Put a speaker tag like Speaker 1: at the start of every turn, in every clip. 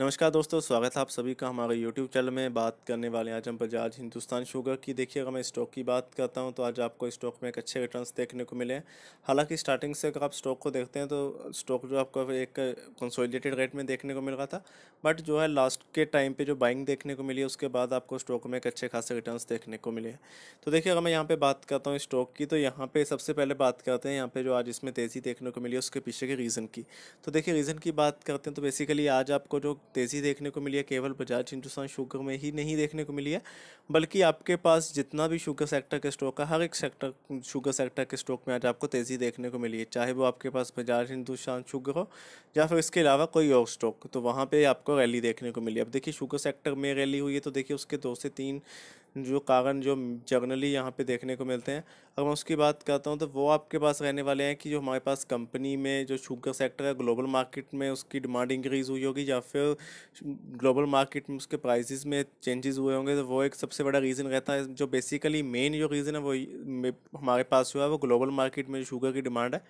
Speaker 1: नमस्कार दोस्तों स्वागत है आप सभी का हमारे यूट्यूब चैनल में बात करने वाले आज हम बजाज हिंदुस्तान शुगर की देखिए अगर मैं स्टॉक की बात करता हूं तो आज आपको स्टॉक में एक अच्छे रिटर्न देखने को मिले हालांकि स्टार्टिंग से अगर आप स्टॉक को देखते हैं तो स्टॉक जो आपको एक कंसोलिडेटेड रेट में देखने को मिल रहा था बट जो है लास्ट के टाइम पर जो बाइंग देखने को मिली उसके बाद आपको स्टॉक में एक अच्छे खासे रिटर्न देखने को मिले तो देखिए अगर मैं यहाँ पर बात करता हूँ स्टॉक की तो यहाँ पर सबसे पहले बात करते हैं यहाँ पर जो आज इसमें तेज़ी देखने को मिली उसके पीछे के रीज़न की तो देखिए रीज़न की बात करते हैं तो बेसिकली आज आपको जो तेज़ी देखने को मिली है केवल बजाज हिंदुस्तान शुगर में ही नहीं देखने को मिली है बल्कि आपके पास जितना भी शुगर सेक्टर के स्टॉक है हर एक सेक्टर शुगर सेक्टर के स्टॉक में आज आपको तेज़ी देखने को मिली है चाहे वो आपके पास बजाज हिंदुस्तान शुगर हो या फिर इसके अलावा कोई और स्टॉक तो वहाँ पर आपको रैली देखने को मिली अब देखिए शुगर सेक्टर में रैली हुई है तो देखिए उसके दो से तीन जो कारण जो जर्नली यहाँ पे देखने को मिलते हैं अगर मैं उसकी बात करता हूँ तो वो आपके पास रहने वाले हैं कि जो हमारे पास कंपनी में जो शुगर सेक्टर है ग्लोबल मार्केट में उसकी डिमांड इंक्रीज़ हुई होगी या फिर ग्लोबल मार्केट में उसके प्राइसेस में चेंजेस हुए होंगे तो वो एक सबसे बड़ा रीज़न रहता है जो बेसिकली मेन जो रीज़न है वो हमारे पास जो है वो ग्लोबल मार्केट में शुगर की डिमांड है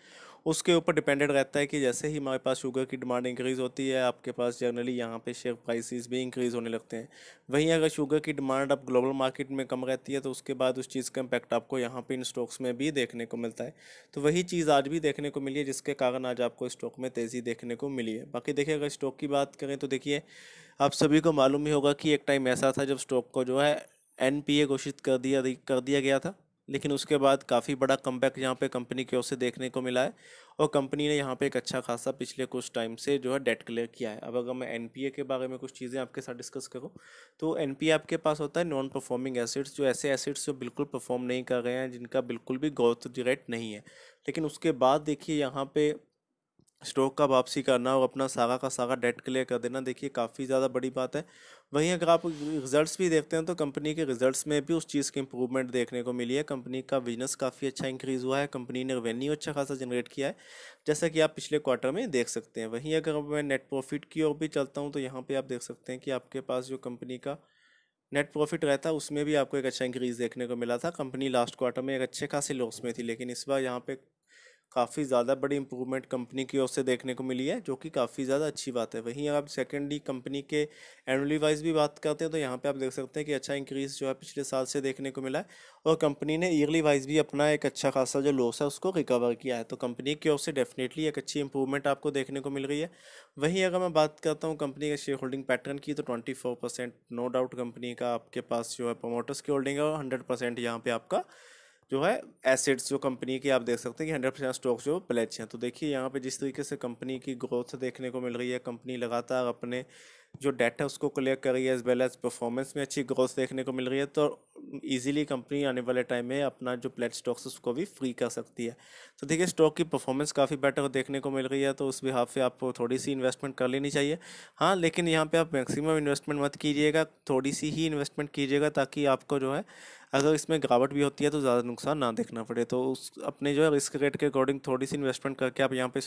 Speaker 1: उसके ऊपर डिपेंडेंट रहता है कि जैसे ही हमारे पास शुगर की डिमांड इंक्रीज़ होती है आपके पास जनरली यहाँ पे शेयर प्राइसेस भी इंक्रीज़ होने लगते हैं वहीं अगर शुगर की डिमांड आप ग्लोबल मार्केट मार्केट में कम रहती है तो उसके बाद उस चीज़ का इम्पैक्ट आपको यहाँ पे इन स्टॉक्स में भी देखने को मिलता है तो वही चीज़ आज भी देखने को मिली है जिसके कारण आज आपको स्टॉक में तेज़ी देखने को मिली है बाकी देखिए अगर स्टॉक की बात करें तो देखिए आप सभी को मालूम ही होगा कि एक टाइम ऐसा था जब स्टॉक को जो है एन घोषित कर दिया कर दिया गया था लेकिन उसके बाद काफ़ी बड़ा कम बैक यहाँ पर कंपनी की ओर से देखने को मिला है और कंपनी ने यहाँ पे एक अच्छा खासा पिछले कुछ टाइम से जो है डेट क्लियर किया है अब अगर मैं एन के बारे में कुछ चीज़ें आपके साथ डिस्कस करूँ तो एन आपके पास होता है नॉन परफॉर्मिंग एसिड्स जो ऐसे एसिड्स जो बिल्कुल परफॉर्म नहीं कर रहे हैं जिनका बिल्कुल भी ग्रोथ रेट नहीं है लेकिन उसके बाद देखिए यहाँ पर स्टॉक का वापसी करना और अपना सारा का सारा डेट क्लियर कर देना देखिए काफ़ी ज़्यादा बड़ी बात है वहीं अगर आप रिजल्ट्स भी देखते हैं तो कंपनी के रिजल्ट्स में भी उस चीज़ की इंप्रूवमेंट देखने को मिली है कंपनी का बिजनेस काफ़ी अच्छा इंक्रीज़ हुआ है कंपनी ने रेवेन्यू अच्छा खासा जनरेट किया है जैसा कि आप पिछले क्वार्टर में देख सकते हैं वहीं अगर मैं नेट प्रॉफिट की ओर भी चलता हूँ तो यहाँ पर आप देख सकते हैं कि आपके पास जो कंपनी का नेट प्रॉफिट रहता उसमें भी आपको एक अच्छा इंक्रीज़ देखने को मिला था कंपनी लास्ट क्वार्टर में एक अच्छे खासे लॉस में थी लेकिन इस बार यहाँ पर काफ़ी ज़्यादा बड़ी इंप्रूवमेंट कंपनी की ओर से देखने को मिली है जो कि काफ़ी ज़्यादा अच्छी बात है वहीं आप सेकेंडली कंपनी के एनुअली वाइज भी बात करते हैं तो यहाँ पे आप देख सकते हैं कि अच्छा इंक्रीज़ जो है पिछले साल से देखने को मिला है और कंपनी ने ईयरली वाइज भी अपना एक अच्छा खासा जो लॉस है उसको रिकवर किया है तो कंपनी की ओर से डेफिनेटली एक अच्छी इंप्रूवमेंट आपको देखने को मिल रही है वहीं अगर मैं बात करता हूँ कंपनी के शेयर होल्डिंग पैटर्न की तो twenty four percent no doubt company का आपके पास जो है प्रोमोटर्स की होल्डिंग है और हंड्रेड परसेंट यहाँ पर आपका जो है एसेट्स जो कंपनी की आप देख सकते हैं कि हंड्रेड परसेंट स्टॉक जो प्लेच हैं तो देखिए यहाँ पे जिस तरीके से कंपनी की ग्रोथ देखने को मिल रही है कंपनी लगातार अपने जो डेटा उसको क्लियर कर रही है एज वेल एज परफॉर्मेंस में अच्छी ग्रोथ देखने को मिल रही है तो इजीली कंपनी आने वाले टाइम में अपना जो प्लेट स्टॉक्स उसको भी फ्री कर सकती है तो देखिए स्टॉक की परफॉर्मेंस काफ़ी बेटर देखने को मिल रही है तो उस हाफ से आपको थोड़ी सी इन्वेस्टमेंट कर लेनी चाहिए हाँ लेकिन यहाँ पे आप मैक्सिमम इन्वेस्टमेंट मत कीजिएगा थोड़ी सी ही इन्वेस्टमेंट कीजिएगा ताकि आपको जो है अगर इसमें गिरावट भी होती है तो ज़्यादा नुकसान ना देखना पड़े तो उस अपने जो है रिस्क रेट के अकॉर्डिंग थोड़ी सी इन्वेस्टमेंट करके आप यहाँ पे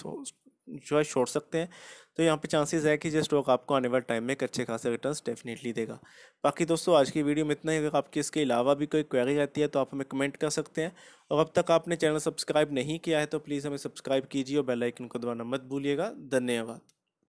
Speaker 1: जो है छोड़ सकते हैं तो यहाँ पे चांसेस है कि जो स्टॉक आपको आने वाले टाइम में एक अच्छे खासे रिटर्न डेफिनेटली देगा बाकी दोस्तों आज की वीडियो में इतना ही अगर आपकी इसके अलावा भी कोई क्वेरी रहती है तो आप हमें कमेंट कर सकते हैं और अब तक आपने चैनल सब्सक्राइब नहीं किया है तो प्लीज़ हमें सब्सक्राइब कीजिए और बेलाइकन को दबाना मत भूलिएगा धन्यवाद